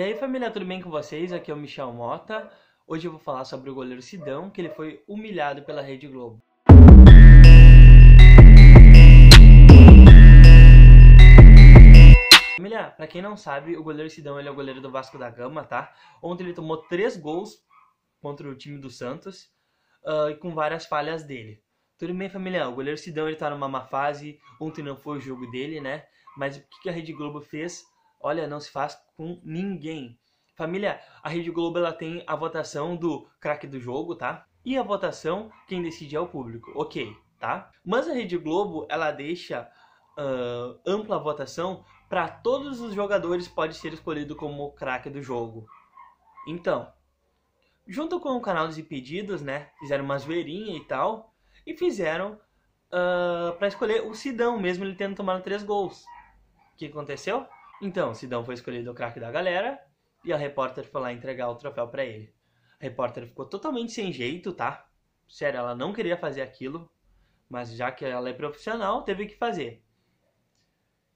E aí família, tudo bem com vocês? Aqui é o Michel Mota. Hoje eu vou falar sobre o goleiro Sidão, que ele foi humilhado pela Rede Globo. Família, pra quem não sabe, o goleiro Sidão ele é o goleiro do Vasco da Gama, tá? Ontem ele tomou três gols contra o time do Santos uh, e com várias falhas dele. Tudo bem, família? O goleiro Sidão ele tá numa má fase, ontem não foi o jogo dele, né? Mas o que a Rede Globo fez? Olha, não se faz com ninguém. Família, a Rede Globo ela tem a votação do craque do jogo, tá? E a votação, quem decide é o público. Ok, tá? Mas a Rede Globo, ela deixa uh, ampla votação para todos os jogadores pode ser escolhido como craque do jogo. Então, junto com o canal dos impedidos, né? Fizeram uma zoeirinha e tal. E fizeram uh, para escolher o Sidão, mesmo ele tendo tomado três gols. O que aconteceu? Então, Sidão foi escolhido o craque da galera e a repórter foi lá entregar o troféu para ele. A repórter ficou totalmente sem jeito, tá? Sério, ela não queria fazer aquilo, mas já que ela é profissional, teve que fazer.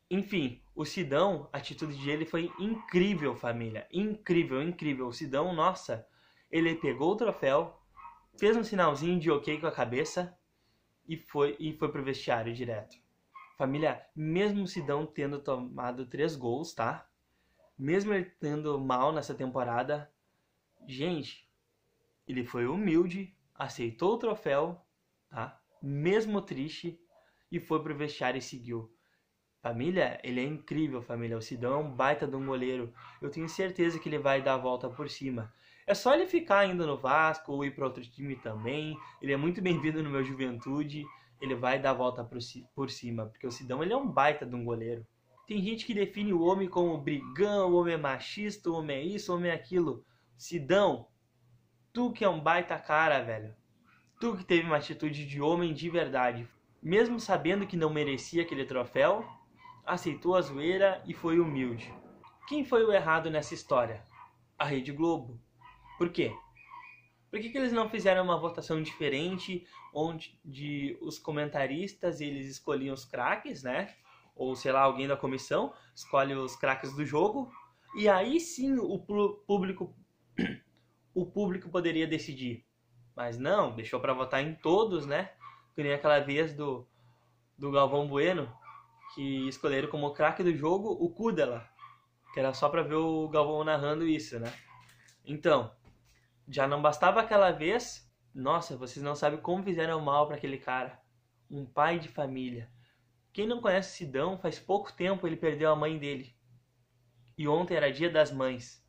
Enfim, o Sidão, a atitude dele foi incrível, família. Incrível, incrível. O Sidão, nossa, ele pegou o troféu, fez um sinalzinho de ok com a cabeça e foi, e foi pro vestiário direto. Família, mesmo o Sidão tendo tomado três gols, tá? Mesmo ele tendo mal nessa temporada, gente, ele foi humilde, aceitou o troféu, tá? Mesmo triste, e foi pro vestiário e seguiu. Família, ele é incrível, família. O Sidão é um baita de um goleiro. Eu tenho certeza que ele vai dar a volta por cima. É só ele ficar ainda no Vasco ou ir para outro time também. Ele é muito bem-vindo no meu Juventude ele vai dar a volta por cima, porque o Sidão ele é um baita de um goleiro. Tem gente que define o homem como brigão, o homem é machista, o homem é isso, o homem é aquilo. Sidão, tu que é um baita cara, velho. Tu que teve uma atitude de homem de verdade. Mesmo sabendo que não merecia aquele troféu, aceitou a zoeira e foi humilde. Quem foi o errado nessa história? A Rede Globo. Por quê? Por que, que eles não fizeram uma votação diferente, onde os comentaristas eles escolhiam os craques, né? Ou sei lá, alguém da comissão escolhe os craques do jogo. E aí sim o público, o público poderia decidir. Mas não, deixou para votar em todos, né? Que nem aquela vez do, do Galvão Bueno, que escolheram como craque do jogo o Kudela, que era só para ver o Galvão narrando isso, né? Então, já não bastava aquela vez? Nossa, vocês não sabem como fizeram mal para aquele cara. Um pai de família. Quem não conhece Sidão, faz pouco tempo ele perdeu a mãe dele. E ontem era dia das mães.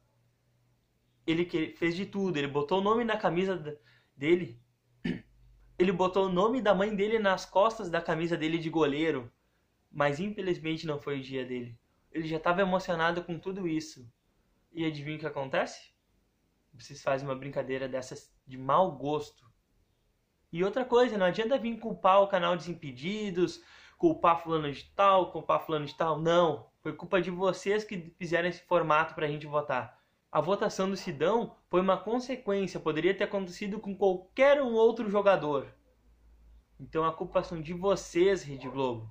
Ele fez de tudo, ele botou o nome na camisa dele. Ele botou o nome da mãe dele nas costas da camisa dele de goleiro. Mas infelizmente não foi o dia dele. Ele já estava emocionado com tudo isso. E adivinha o que acontece? vocês fazem uma brincadeira dessas de mau gosto. E outra coisa, não adianta vir culpar o canal Desimpedidos, culpar fulano de tal, culpar fulano de tal. Não, foi culpa de vocês que fizeram esse formato para a gente votar. A votação do Sidão foi uma consequência, poderia ter acontecido com qualquer um outro jogador. Então a culpa são de vocês, Rede Globo.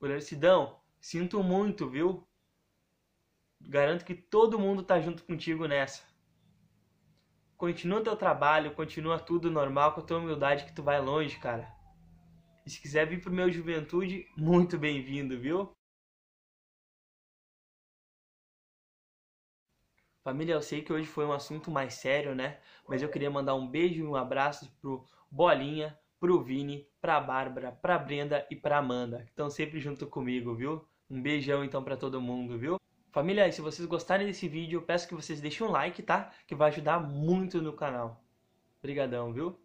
Goleiro Sidão, sinto muito, viu? Garanto que todo mundo tá junto contigo nessa. Continua teu trabalho, continua tudo normal com a tua humildade que tu vai longe, cara. E se quiser vir pro meu Juventude, muito bem-vindo, viu? Família, eu sei que hoje foi um assunto mais sério, né? Mas eu queria mandar um beijo e um abraço pro Bolinha, pro Vini, pra Bárbara, pra Brenda e pra Amanda, que estão sempre junto comigo, viu? Um beijão então para todo mundo, viu? Família, se vocês gostarem desse vídeo, eu peço que vocês deixem um like, tá? Que vai ajudar muito no canal. Obrigadão, viu?